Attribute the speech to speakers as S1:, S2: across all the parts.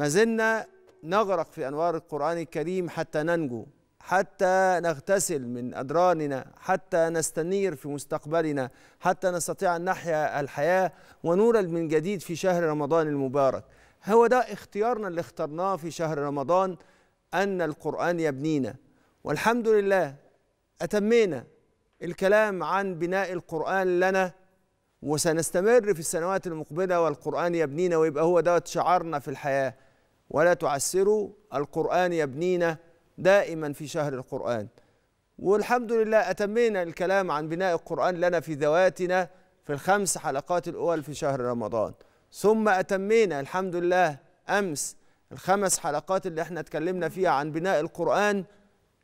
S1: ما زلنا نغرق في انوار القران الكريم حتى ننجو حتى نغتسل من أدراننا حتى نستنير في مستقبلنا حتى نستطيع أن نحيا الحياة ونولد من جديد في شهر رمضان المبارك هو ده اختيارنا اللي اخترناه في شهر رمضان أن القرآن يبنينا والحمد لله أتمينا الكلام عن بناء القرآن لنا وسنستمر في السنوات المقبلة والقرآن يبنينا ويبقى هو ده شعارنا في الحياة ولا تعسروا القرآن يبنينا دائما في شهر القرآن والحمد لله أتمينا الكلام عن بناء القرآن لنا في ذواتنا في الخمس حلقات الأول في شهر رمضان ثم أتمينا الحمد لله أمس الخمس حلقات اللي احنا اتكلمنا فيها عن بناء القرآن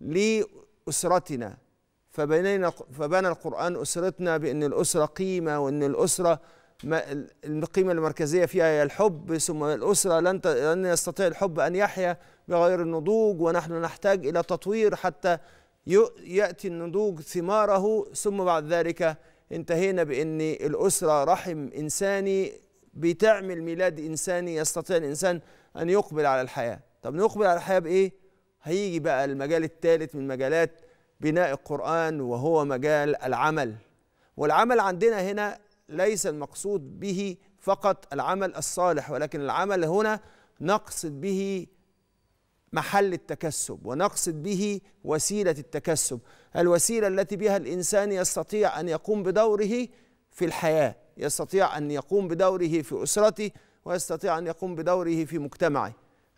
S1: لأسرتنا فبنينا فبنى القرآن أسرتنا بأن الأسرة قيمة وأن الأسرة القيمة المركزية فيها هي الحب ثم الأسرة لن لن يستطيع الحب أن يحيا بغير النضوج ونحن نحتاج إلى تطوير حتى يأتي النضوج ثماره ثم بعد ذلك انتهينا بأن الأسرة رحم إنساني بتعمل ميلاد إنساني يستطيع الإنسان أن يقبل على الحياة طب نقبل على الحياة بإيه؟ هيجي بقى المجال الثالث من مجالات بناء القرآن وهو مجال العمل والعمل عندنا هنا ليس المقصود به فقط العمل الصالح ولكن العمل هنا نقصد به محل التكسب ونقصد به وسيله التكسب الوسيله التي بها الانسان يستطيع ان يقوم بدوره في الحياه يستطيع ان يقوم بدوره في اسرته ويستطيع ان يقوم بدوره في مجتمعه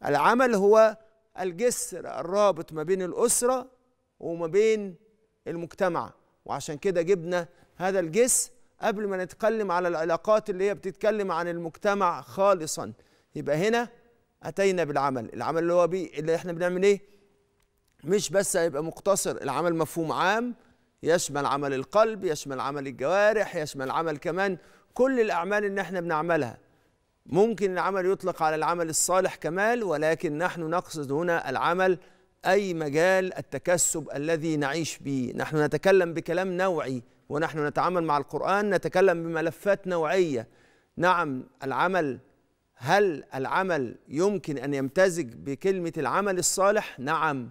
S1: العمل هو الجسر الرابط ما بين الاسره وما بين المجتمع وعشان كده جبنا هذا الجسر قبل ما نتكلم على العلاقات اللي هي بتتكلم عن المجتمع خالصا يبقى هنا اتينا بالعمل العمل اللي هو بي اللي احنا بنعمل ايه مش بس هيبقى مقتصر العمل مفهوم عام يشمل عمل القلب يشمل عمل الجوارح يشمل عمل كمان كل الاعمال اللي احنا بنعملها ممكن العمل يطلق على العمل الصالح كمال ولكن نحن نقصد هنا العمل اي مجال التكسب الذي نعيش به نحن نتكلم بكلام نوعي ونحن نتعامل مع القرآن نتكلم بملفات نوعية نعم العمل هل العمل يمكن أن يمتزج بكلمة العمل الصالح؟ نعم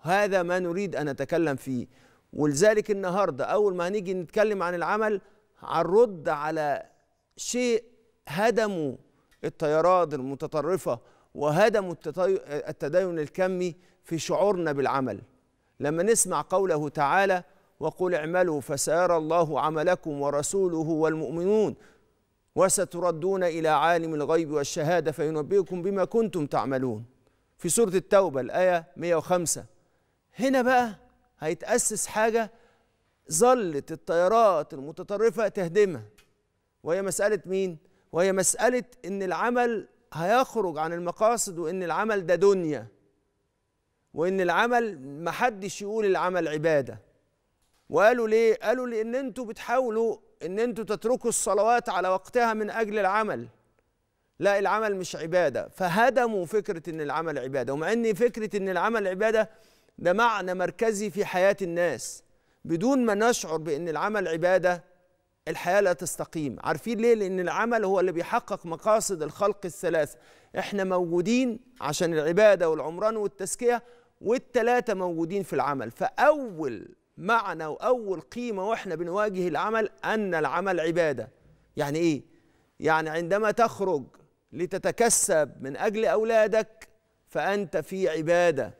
S1: هذا ما نريد أن نتكلم فيه ولذلك النهاردة أول ما هنيجي نتكلم عن العمل هنرد على شيء هدموا التيارات المتطرفة وهدموا التدين الكمي في شعورنا بالعمل لما نسمع قوله تعالى وقل اعملوا فسيرى الله عملكم ورسوله والمؤمنون وستردون إلى عالم الغيب والشهادة فينبئكم بما كنتم تعملون في سورة التوبة الآية 105 هنا بقى هيتأسس حاجة ظلت الطيارات المتطرفة تهدمها وهي مسألة مين؟ وهي مسألة إن العمل هيخرج عن المقاصد وإن العمل ده دنيا وإن العمل محدش يقول العمل عبادة وقالوا ليه؟ قالوا لأن أنتوا بتحاولوا أن أنتوا تتركوا الصلوات على وقتها من أجل العمل لا العمل مش عبادة فهدموا فكرة أن العمل عبادة ومع أن فكرة أن العمل عبادة ده معنى مركزي في حياة الناس بدون ما نشعر بأن العمل عبادة الحياة لا تستقيم عارفين ليه لأن العمل هو اللي بيحقق مقاصد الخلق الثلاثة احنا موجودين عشان العبادة والعمران والتزكية والتلاتة موجودين في العمل فأول معنى واول قيمه واحنا بنواجه العمل ان العمل عباده يعني ايه يعني عندما تخرج لتتكسب من اجل اولادك فانت في عباده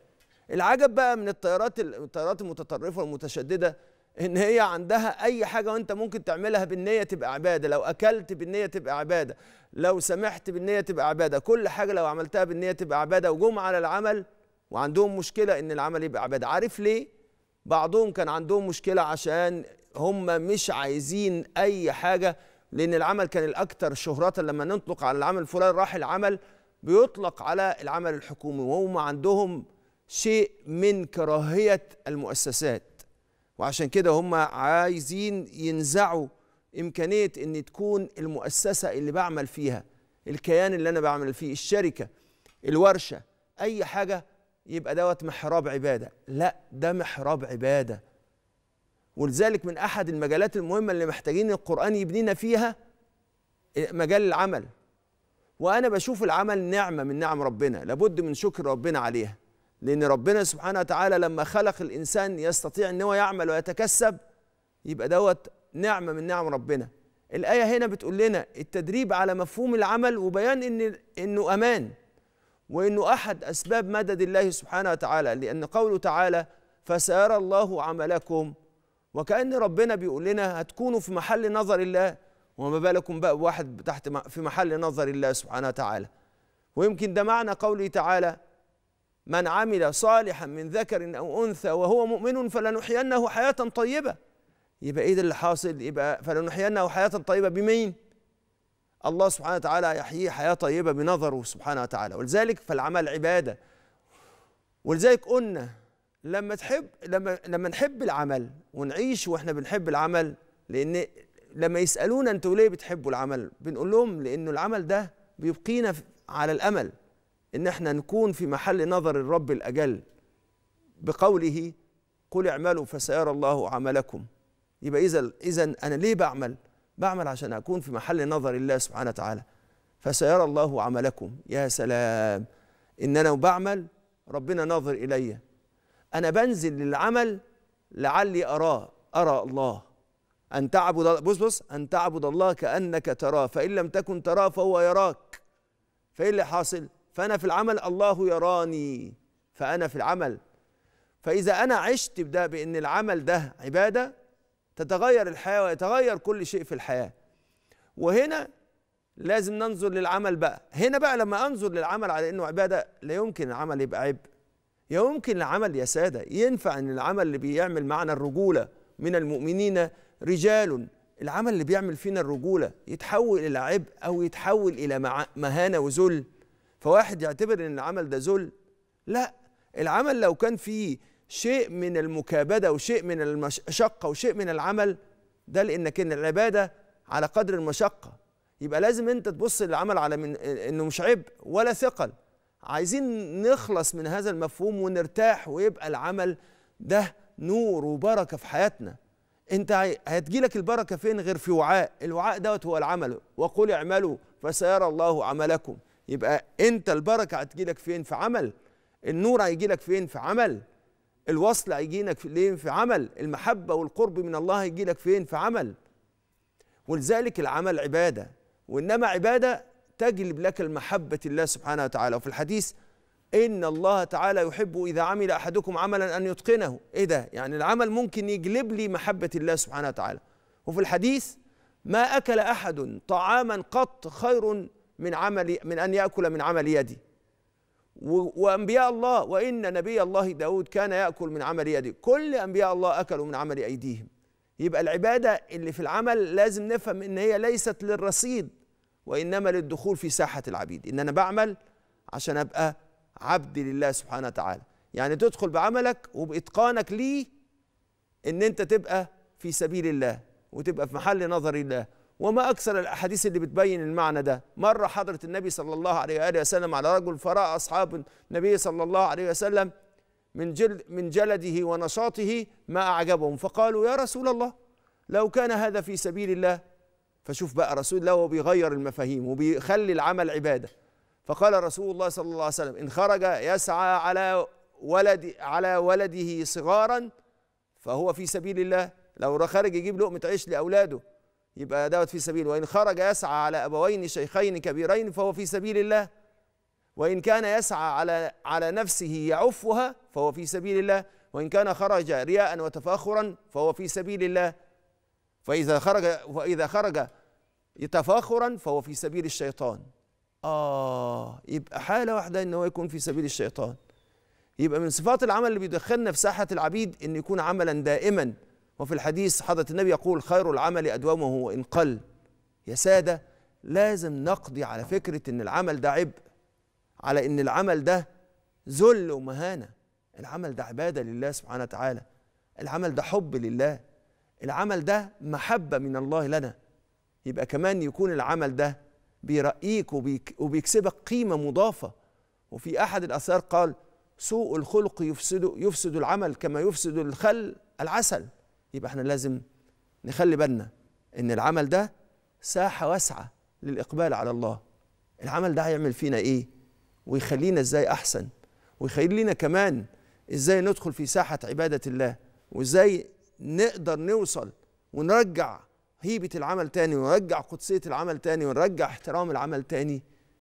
S1: العجب بقى من الطيارات الطيارات المتطرفه والمتشدده ان هي عندها اي حاجه وانت ممكن تعملها بالنيه تبقى عباده لو اكلت بالنيه تبقى عباده لو سمحت بالنيه تبقى عباده كل حاجه لو عملتها بالنيه تبقى عباده وجم على العمل وعندهم مشكله ان العمل يبقى عباده عارف ليه بعضهم كان عندهم مشكلة عشان هم مش عايزين أي حاجة لأن العمل كان الأكثر شهرة لما نطلق على العمل الفلاني راح العمل بيطلق على العمل الحكومي وهم عندهم شيء من كراهية المؤسسات وعشان كده هم عايزين ينزعوا إمكانية إن تكون المؤسسة اللي بعمل فيها الكيان اللي أنا بعمل فيه الشركة الورشة أي حاجة يبقى دوت محراب عباده لا ده محراب عباده ولذلك من احد المجالات المهمه اللي محتاجين القران يبنينا فيها مجال العمل وانا بشوف العمل نعمه من نعم ربنا لابد من شكر ربنا عليها لان ربنا سبحانه وتعالى لما خلق الانسان يستطيع ان هو يعمل ويتكسب يبقى دوت نعمه من نعم ربنا الايه هنا بتقول لنا التدريب على مفهوم العمل وبيان ان انه امان وانه احد اسباب مدد الله سبحانه وتعالى لان قوله تعالى فسيرى الله عملكم وكأن ربنا بيقول لنا هتكونوا في محل نظر الله وما بالكم بقى بواحد تحت في محل نظر الله سبحانه وتعالى ويمكن ده معنى قوله تعالى من عمل صالحا من ذكر أو أنثى وهو مؤمن فلنحيينه حياة طيبة يبقى إيه اللي حاصل يبقى فلنحيينه حياة طيبة بمين؟ الله سبحانه وتعالى يحييه حياة طيبة بنظره سبحانه وتعالى ولذلك فالعمل عبادة ولذلك قلنا لما تحب لما لما نحب العمل ونعيش واحنا بنحب العمل لان لما يسالونا انتوا ليه بتحبوا العمل بنقول لهم لانه العمل ده بيبقينا على الامل ان احنا نكون في محل نظر الرب الاجل بقوله قل اعملوا فسيرى الله عملكم يبقى اذا اذا انا ليه بعمل بعمل عشان أكون في محل نظر الله سبحانه وتعالى فسيرى الله عملكم يا سلام إن أنا بعمل ربنا ناظر إلي أنا بنزل للعمل لعلي أراه أرى الله أن تعبد بص بص أن تعبد الله كأنك تراه فإن لم تكن تراه فهو يراك فإيه اللي حاصل؟ فأنا في العمل الله يراني فأنا في العمل فإذا أنا عشت بده بأن العمل ده عبادة تتغير الحياه ويتغير كل شيء في الحياه وهنا لازم ننظر للعمل بقى هنا بقى لما انظر للعمل على انه عباده لا يمكن العمل يبقى عبء يمكن العمل يا ساده ينفع ان العمل اللي بيعمل معنا الرجوله من المؤمنين رجال العمل اللي بيعمل فينا الرجوله يتحول الى عبء او يتحول الى مهانه وذل فواحد يعتبر ان العمل ده ذل لا العمل لو كان فيه شيء من المكابده وشيء من المشقه وشيء من العمل ده لانك ان العباده على قدر المشقه يبقى لازم انت تبص للعمل على من انه مش عبء ولا ثقل عايزين نخلص من هذا المفهوم ونرتاح ويبقى العمل ده نور وبركه في حياتنا انت هتجيلك البركه فين غير في وعاء الوعاء دوت هو العمل وقل اعملوا فسيرى الله عملكم يبقى انت البركه هتجيلك فين في عمل النور هيجيلك فين في عمل الوصل هيجي لك فين في عمل المحبة والقرب من الله هيجي لك فين في عمل ولذلك العمل عبادة وإنما عبادة تجلب لك المحبة الله سبحانه وتعالى وفي الحديث إن الله تعالى يحب إذا عمل أحدكم عملا أن يتقنه إيه ده يعني العمل ممكن يجلب لي محبة الله سبحانه وتعالى وفي الحديث ما أكل أحد طعاما قط خير من عمل من أن يأكل من عمل يدي وأنبياء الله وإن نبي الله داود كان يأكل من عمل يده كل أنبياء الله أكلوا من عمل أيديهم يبقى العبادة اللي في العمل لازم نفهم إن هي ليست للرصيد وإنما للدخول في ساحة العبيد إن أنا بعمل عشان أبقى عبد لله سبحانه وتعالى يعني تدخل بعملك وبإتقانك ليه إن أنت تبقى في سبيل الله وتبقى في محل نظر الله وما أكثر الأحاديث اللي بتبين المعنى ده مرة حضرة النبي صلى الله عليه وآله وسلم على رجل فرأى أصحاب النبي صلى الله عليه وسلم من جلد من جلده ونشاطه ما أعجبهم فقالوا يا رسول الله لو كان هذا في سبيل الله فشوف بقى رسول الله وبيغير المفاهيم وبيخلي العمل عبادة فقال رسول الله صلى الله عليه وسلم إن خرج يسعى على ولد على ولده صغارا فهو في سبيل الله لو خرج يجيب لقمة عيش لأولاده يبقى دوت في سبيل وإن خرج يسعى على أبوين شيخين كبيرين فهو في سبيل الله وإن كان يسعى على على نفسه يعفها فهو في سبيل الله وإن كان خرج رياء وتفاخرا فهو في سبيل الله فإذا خرج وإذا خرج تفاخرا فهو في سبيل الشيطان آه يبقى حالة واحدة إن هو يكون في سبيل الشيطان يبقى من صفات العمل اللي بيدخلنا في ساحة العبيد إن يكون عملا دائما وفي الحديث حضرة النبي يقول خير العمل أدومه وإن قل يا سادة لازم نقضي على فكرة إن العمل ده عبء على إن العمل ده ذل ومهانة العمل ده عبادة لله سبحانه وتعالى العمل ده حب لله العمل ده محبة من الله لنا يبقى كمان يكون العمل ده بيرقيك وبيكسبك قيمة مضافة وفي أحد الآثار قال سوء الخلق يفسد يفسد العمل كما يفسد الخل العسل يبقى احنا لازم نخلي بالنا ان العمل ده ساحه واسعه للاقبال على الله العمل ده هيعمل فينا ايه ويخلينا ازاي احسن ويخلينا كمان ازاي ندخل في ساحه عباده الله وازاي نقدر نوصل ونرجع هيبه العمل تاني ونرجع قدسيه العمل تاني ونرجع احترام العمل تاني